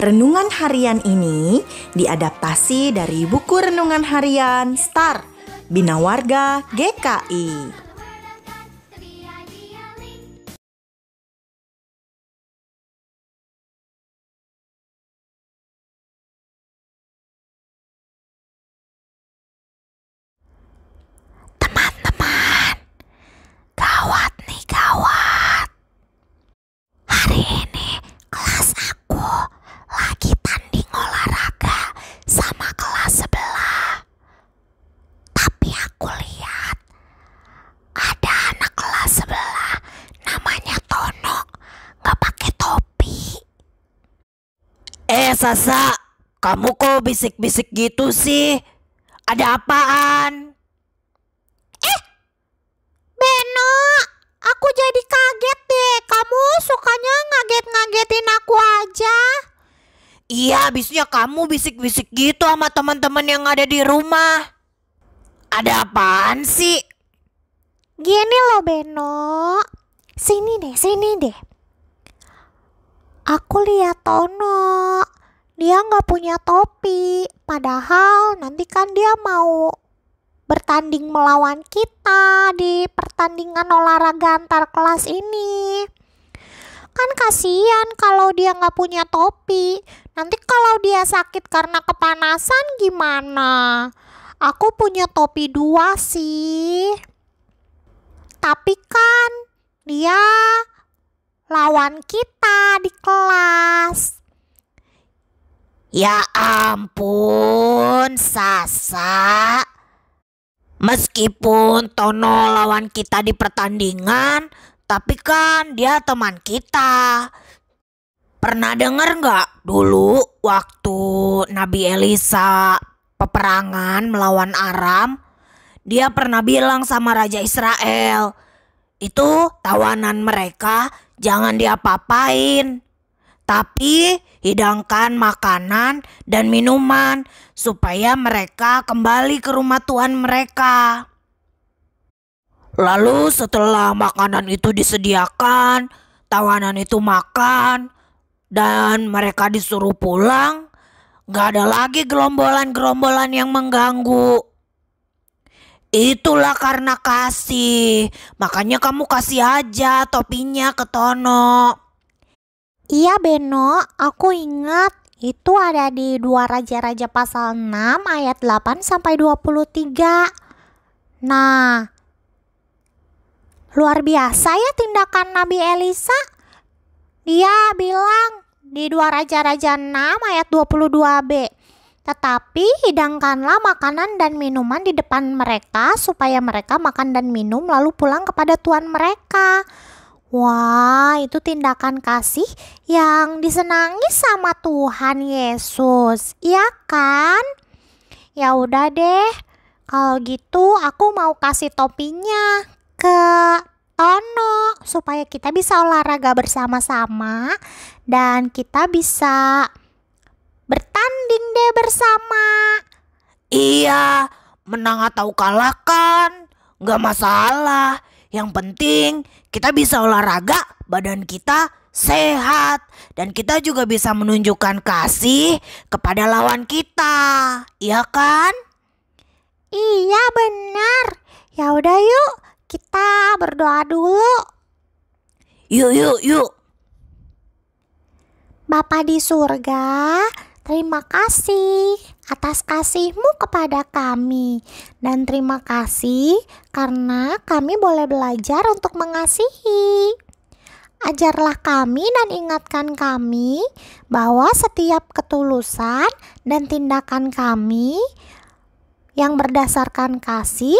Renungan harian ini diadaptasi dari buku renungan harian Star Bina Warga GKI. Eh Sasa, kamu kok bisik-bisik gitu sih? Ada apaan? Eh, Beno, aku jadi kaget deh. Kamu sukanya ngaget-ngagetin aku aja. Iya, bisnya kamu bisik-bisik gitu sama teman-teman yang ada di rumah. Ada apaan sih? Gini loh Beno, sini deh, sini deh. Aku lihat Tono dia nggak punya topi. Padahal nanti kan dia mau bertanding melawan kita di pertandingan olahraga antar kelas ini. Kan kasihan kalau dia nggak punya topi. Nanti kalau dia sakit karena kepanasan gimana? Aku punya topi dua sih. Tapi kan dia lawan kita di kelas. Ya ampun, Sasa. Meskipun Tono lawan kita di pertandingan, tapi kan dia teman kita. Pernah dengar nggak dulu waktu Nabi Elisa peperangan melawan Aram? Dia pernah bilang sama Raja Israel, itu tawanan mereka jangan diapa-apain tapi hidangkan makanan dan minuman supaya mereka kembali ke rumah Tuhan mereka. Lalu setelah makanan itu disediakan, tawanan itu makan, dan mereka disuruh pulang, gak ada lagi gerombolan-gerombolan yang mengganggu. Itulah karena kasih, makanya kamu kasih aja topinya ke Tono. Iya Beno, aku ingat itu ada di dua Raja-Raja pasal 6 ayat 8 sampai 23. Nah, luar biasa ya tindakan Nabi Elisa. Dia bilang di dua Raja-Raja 6 ayat 22b. Tetapi hidangkanlah makanan dan minuman di depan mereka supaya mereka makan dan minum lalu pulang kepada tuan mereka. Wah, itu tindakan kasih yang disenangi sama Tuhan Yesus, iya kan? Ya udah deh, kalau gitu aku mau kasih topinya ke Tono supaya kita bisa olahraga bersama-sama dan kita bisa bertanding deh bersama. Iya, menang atau kalah kan? Gak masalah yang penting kita bisa olahraga, badan kita sehat dan kita juga bisa menunjukkan kasih kepada lawan kita. Iya kan? Iya benar. Ya udah yuk, kita berdoa dulu. Yuk yuk yuk. Bapak di surga, Terima kasih atas kasihmu kepada kami, dan terima kasih karena kami boleh belajar untuk mengasihi. Ajarlah kami dan ingatkan kami bahwa setiap ketulusan dan tindakan kami yang berdasarkan kasih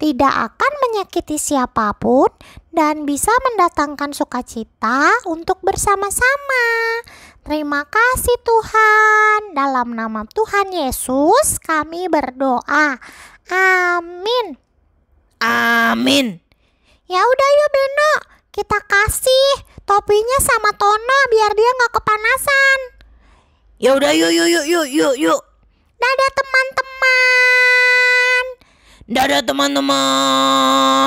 tidak akan menyakiti siapapun dan bisa mendatangkan sukacita untuk bersama-sama. Terima kasih Tuhan. Dalam nama Tuhan Yesus kami berdoa. Amin. Amin. Ya udah yuk ya, Beno, kita kasih topinya sama Tono biar dia nggak kepanasan. Ya udah yuk yuk yuk yuk yuk yuk. Dadah teman-teman. Dadah teman-teman.